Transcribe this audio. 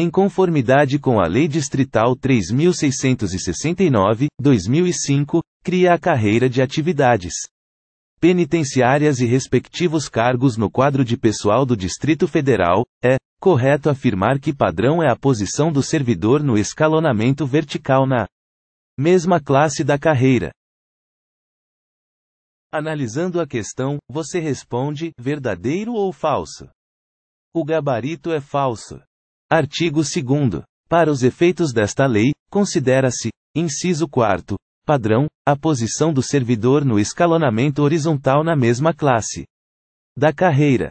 Em conformidade com a Lei Distrital 3669, 2005, cria a carreira de atividades penitenciárias e respectivos cargos no quadro de pessoal do Distrito Federal, é correto afirmar que padrão é a posição do servidor no escalonamento vertical na mesma classe da carreira. Analisando a questão, você responde verdadeiro ou falso? O gabarito é falso. Artigo 2. Para os efeitos desta lei, considera-se, inciso 4, padrão, a posição do servidor no escalonamento horizontal na mesma classe da carreira.